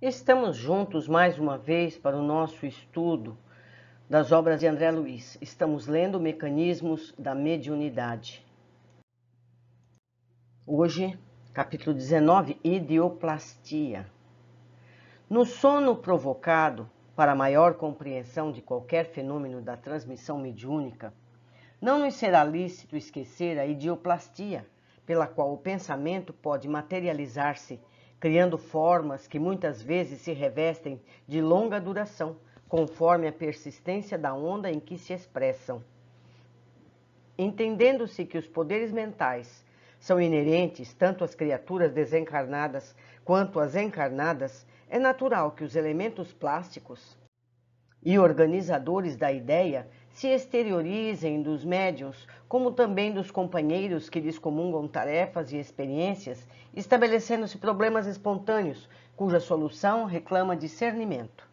Estamos juntos mais uma vez para o nosso estudo das obras de André Luiz. Estamos lendo Mecanismos da Mediunidade. Hoje, capítulo 19, Idioplastia. No sono provocado para maior compreensão de qualquer fenômeno da transmissão mediúnica, não nos será lícito esquecer a idioplastia, pela qual o pensamento pode materializar-se criando formas que muitas vezes se revestem de longa duração, conforme a persistência da onda em que se expressam. Entendendo-se que os poderes mentais são inerentes tanto às criaturas desencarnadas quanto às encarnadas, é natural que os elementos plásticos e organizadores da ideia se exteriorizem dos médiuns, como também dos companheiros que lhes comungam tarefas e experiências, estabelecendo-se problemas espontâneos, cuja solução reclama discernimento.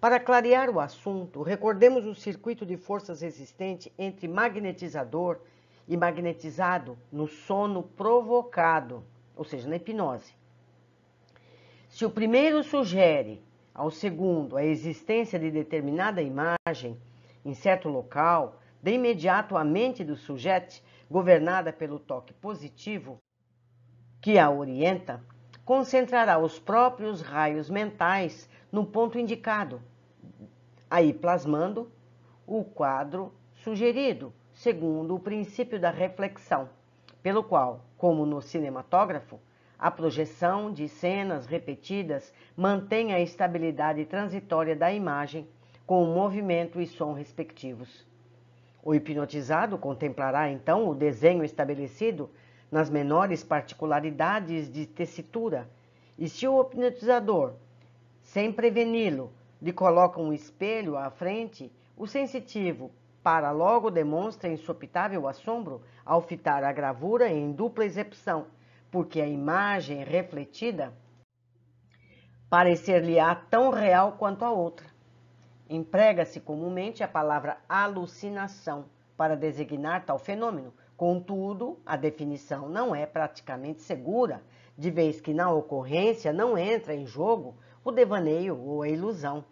Para clarear o assunto, recordemos o circuito de forças existente entre magnetizador e magnetizado no sono provocado, ou seja, na hipnose. Se o primeiro sugere ao segundo a existência de determinada imagem, em certo local, de imediato a mente do sujeito, governada pelo toque positivo que a orienta, concentrará os próprios raios mentais no ponto indicado, aí plasmando o quadro sugerido, segundo o princípio da reflexão, pelo qual, como no cinematógrafo, a projeção de cenas repetidas mantém a estabilidade transitória da imagem com o movimento e som respectivos. O hipnotizado contemplará então o desenho estabelecido nas menores particularidades de tessitura, e se o hipnotizador, sem preveni-lo, lhe coloca um espelho à frente, o sensitivo, para logo demonstra insopitável assombro ao fitar a gravura em dupla excepção, porque a imagem refletida parecer-lhe-á tão real quanto a outra. Emprega-se comumente a palavra alucinação para designar tal fenômeno. Contudo, a definição não é praticamente segura, de vez que na ocorrência não entra em jogo o devaneio ou a ilusão,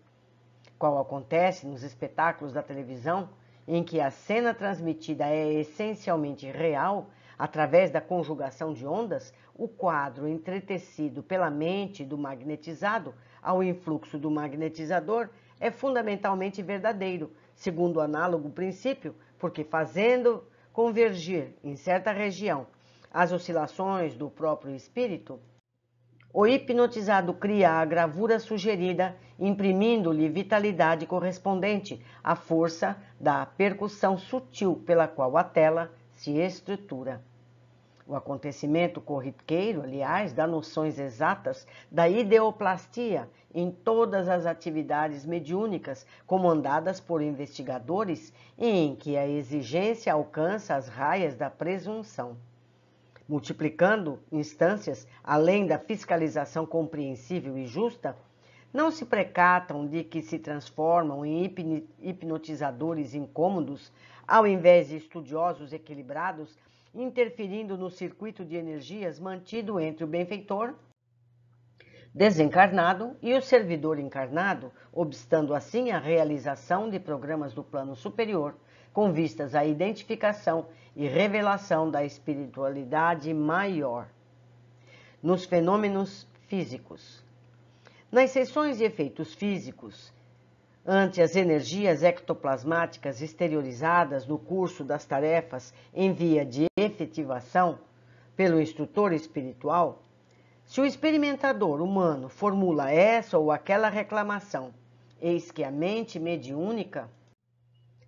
qual acontece nos espetáculos da televisão, em que a cena transmitida é essencialmente real através da conjugação de ondas, o quadro entretecido pela mente do magnetizado ao influxo do magnetizador é fundamentalmente verdadeiro, segundo o análogo princípio, porque fazendo convergir em certa região as oscilações do próprio espírito, o hipnotizado cria a gravura sugerida, imprimindo-lhe vitalidade correspondente à força da percussão sutil pela qual a tela se estrutura. O acontecimento corriqueiro, aliás, dá noções exatas da ideoplastia em todas as atividades mediúnicas comandadas por investigadores e em que a exigência alcança as raias da presunção. Multiplicando instâncias além da fiscalização compreensível e justa, não se precatam de que se transformam em hipnotizadores incômodos, ao invés de estudiosos equilibrados interferindo no circuito de energias mantido entre o benfeitor desencarnado e o servidor encarnado, obstando assim a realização de programas do plano superior, com vistas à identificação e revelação da espiritualidade maior. Nos fenômenos físicos. Nas sessões de efeitos físicos, ante as energias ectoplasmáticas exteriorizadas no curso das tarefas em via de efetivação pelo instrutor espiritual, se o experimentador humano formula essa ou aquela reclamação, eis que a mente mediúnica,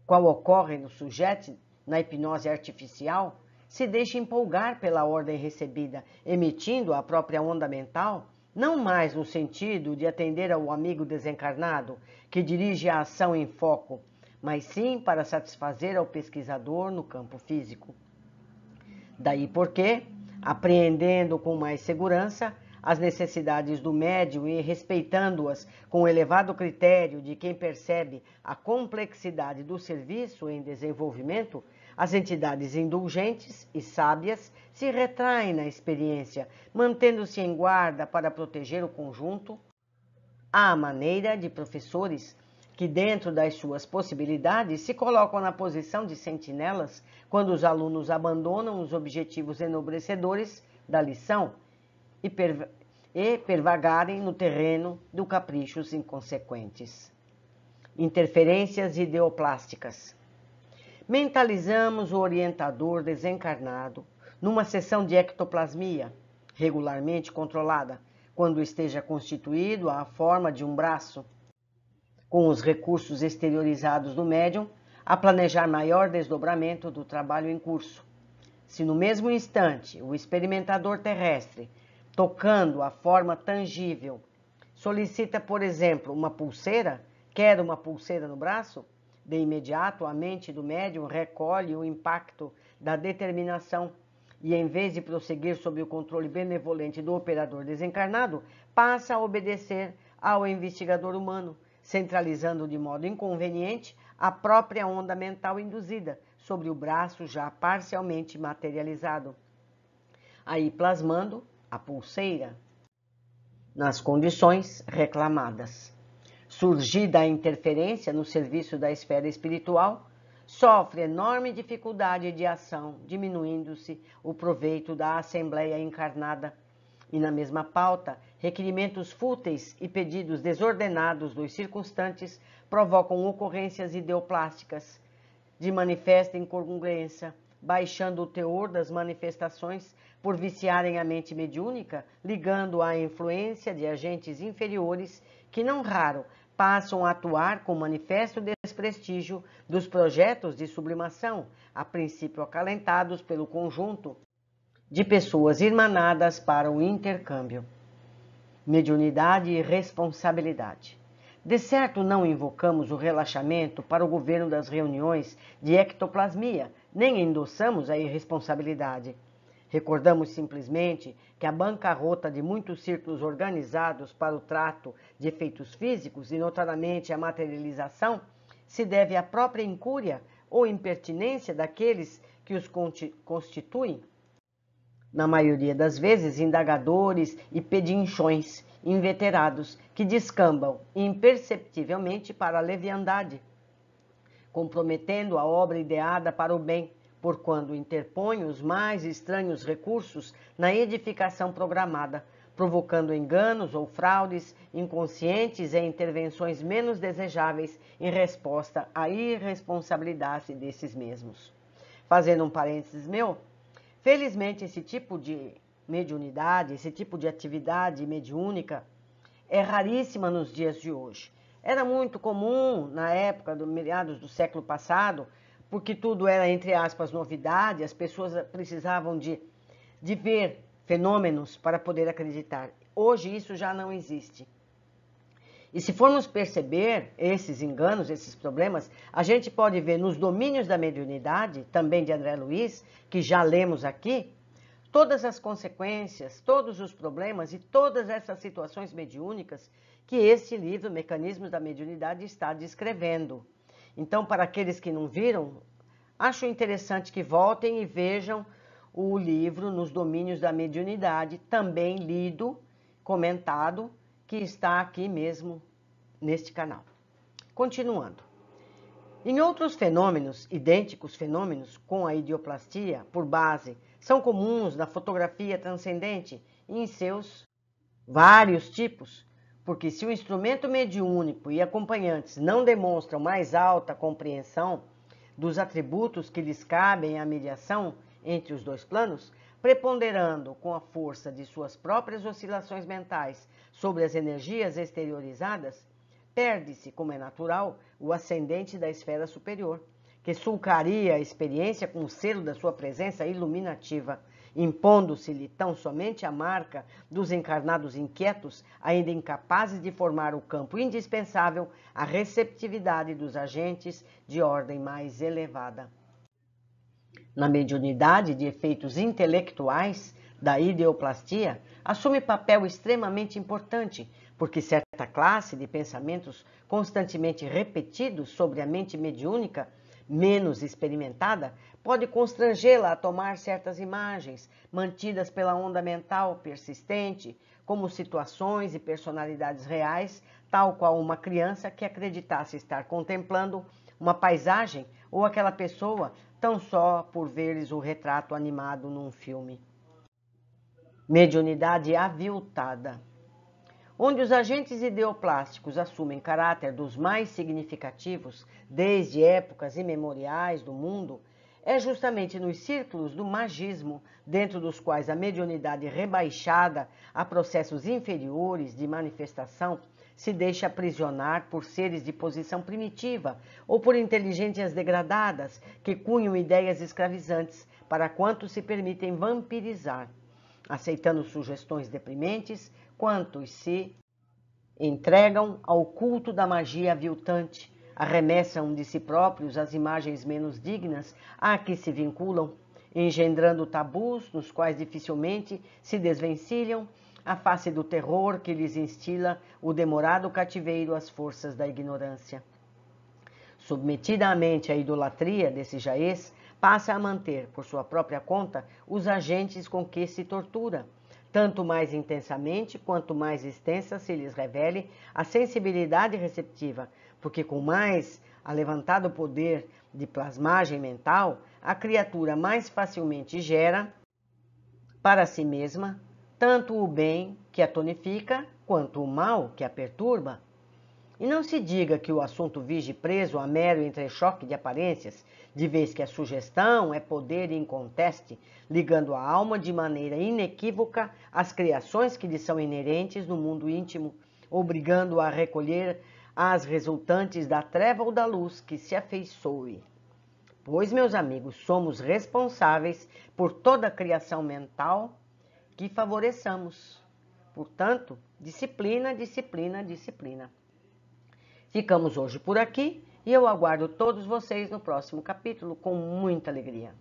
qual ocorre no sujeito na hipnose artificial, se deixa empolgar pela ordem recebida, emitindo a própria onda mental não mais no sentido de atender ao amigo desencarnado que dirige a ação em foco, mas sim para satisfazer ao pesquisador no campo físico. Daí porque, apreendendo com mais segurança as necessidades do médium e respeitando-as com o elevado critério de quem percebe a complexidade do serviço em desenvolvimento, as entidades indulgentes e sábias se retraem na experiência, mantendo-se em guarda para proteger o conjunto, à maneira de professores que, dentro das suas possibilidades, se colocam na posição de sentinelas quando os alunos abandonam os objetivos enobrecedores da lição e, perv e pervagarem no terreno do caprichos inconsequentes. Interferências ideoplásticas. Mentalizamos o orientador desencarnado numa sessão de ectoplasmia, regularmente controlada, quando esteja constituído à forma de um braço. Com os recursos exteriorizados do médium, a planejar maior desdobramento do trabalho em curso. Se no mesmo instante o experimentador terrestre, tocando a forma tangível, solicita, por exemplo, uma pulseira, quer uma pulseira no braço, de imediato, a mente do médium recolhe o impacto da determinação e, em vez de prosseguir sob o controle benevolente do operador desencarnado, passa a obedecer ao investigador humano, centralizando de modo inconveniente a própria onda mental induzida sobre o braço já parcialmente materializado, aí plasmando a pulseira nas condições reclamadas surgir da interferência no serviço da esfera espiritual, sofre enorme dificuldade de ação, diminuindo-se o proveito da Assembleia encarnada. E na mesma pauta, requerimentos fúteis e pedidos desordenados dos circunstantes provocam ocorrências ideoplásticas de manifesta incongruência, baixando o teor das manifestações por viciarem a mente mediúnica, ligando à influência de agentes inferiores que não raro passam a atuar com manifesto desprestígio dos projetos de sublimação, a princípio acalentados pelo conjunto de pessoas irmanadas para o intercâmbio. Mediunidade e responsabilidade. De certo, não invocamos o relaxamento para o governo das reuniões de ectoplasmia, nem endossamos a irresponsabilidade. Recordamos simplesmente que a bancarrota de muitos círculos organizados para o trato de efeitos físicos, e notadamente a materialização, se deve à própria incúria ou impertinência daqueles que os constituem? Na maioria das vezes, indagadores e pedinchões inveterados que descambam imperceptivelmente para a leviandade, comprometendo a obra ideada para o bem por quando interpõe os mais estranhos recursos na edificação programada, provocando enganos ou fraudes inconscientes e intervenções menos desejáveis em resposta à irresponsabilidade desses mesmos. Fazendo um parênteses meu, felizmente esse tipo de mediunidade, esse tipo de atividade mediúnica é raríssima nos dias de hoje. Era muito comum na época do meados do século passado porque tudo era, entre aspas, novidade, as pessoas precisavam de, de ver fenômenos para poder acreditar. Hoje isso já não existe. E se formos perceber esses enganos, esses problemas, a gente pode ver nos domínios da mediunidade, também de André Luiz, que já lemos aqui, todas as consequências, todos os problemas e todas essas situações mediúnicas que este livro, Mecanismos da Mediunidade, está descrevendo. Então, para aqueles que não viram, acho interessante que voltem e vejam o livro Nos Domínios da Mediunidade, também lido, comentado, que está aqui mesmo neste canal. Continuando. Em outros fenômenos, idênticos fenômenos com a idioplastia por base, são comuns na fotografia transcendente em seus vários tipos, porque se o instrumento mediúnico e acompanhantes não demonstram mais alta compreensão dos atributos que lhes cabem à mediação entre os dois planos, preponderando com a força de suas próprias oscilações mentais sobre as energias exteriorizadas, perde-se, como é natural, o ascendente da esfera superior, que sulcaria a experiência com o selo da sua presença iluminativa impondo-se-lhe tão somente a marca dos encarnados inquietos, ainda incapazes de formar o campo indispensável à receptividade dos agentes de ordem mais elevada. Na mediunidade de efeitos intelectuais da ideoplastia, assume papel extremamente importante, porque certa classe de pensamentos constantemente repetidos sobre a mente mediúnica menos experimentada pode constrangê-la a tomar certas imagens mantidas pela onda mental persistente, como situações e personalidades reais, tal qual uma criança que acreditasse estar contemplando uma paisagem ou aquela pessoa tão só por veres o retrato animado num filme. Mediunidade aviltada onde os agentes ideoplásticos assumem caráter dos mais significativos desde épocas imemoriais do mundo, é justamente nos círculos do magismo, dentro dos quais a mediunidade rebaixada a processos inferiores de manifestação se deixa aprisionar por seres de posição primitiva ou por inteligências degradadas que cunham ideias escravizantes para quanto se permitem vampirizar aceitando sugestões deprimentes, quantos se entregam ao culto da magia aviltante, arremessam de si próprios as imagens menos dignas a que se vinculam, engendrando tabus nos quais dificilmente se desvencilham a face do terror que lhes instila o demorado cativeiro às forças da ignorância. Submetida à mente à idolatria desse jaez, passa a manter, por sua própria conta, os agentes com que se tortura, tanto mais intensamente quanto mais extensa se lhes revele a sensibilidade receptiva, porque com mais alevantado poder de plasmagem mental, a criatura mais facilmente gera para si mesma tanto o bem que a tonifica quanto o mal que a perturba. E não se diga que o assunto vige preso a mero entrechoque de aparências, de vez que a sugestão é poder inconteste, ligando a alma de maneira inequívoca às criações que lhe são inerentes no mundo íntimo, obrigando-a a recolher as resultantes da treva ou da luz que se afeiçoe. Pois, meus amigos, somos responsáveis por toda a criação mental que favoreçamos. Portanto, disciplina, disciplina, disciplina. Ficamos hoje por aqui e eu aguardo todos vocês no próximo capítulo com muita alegria.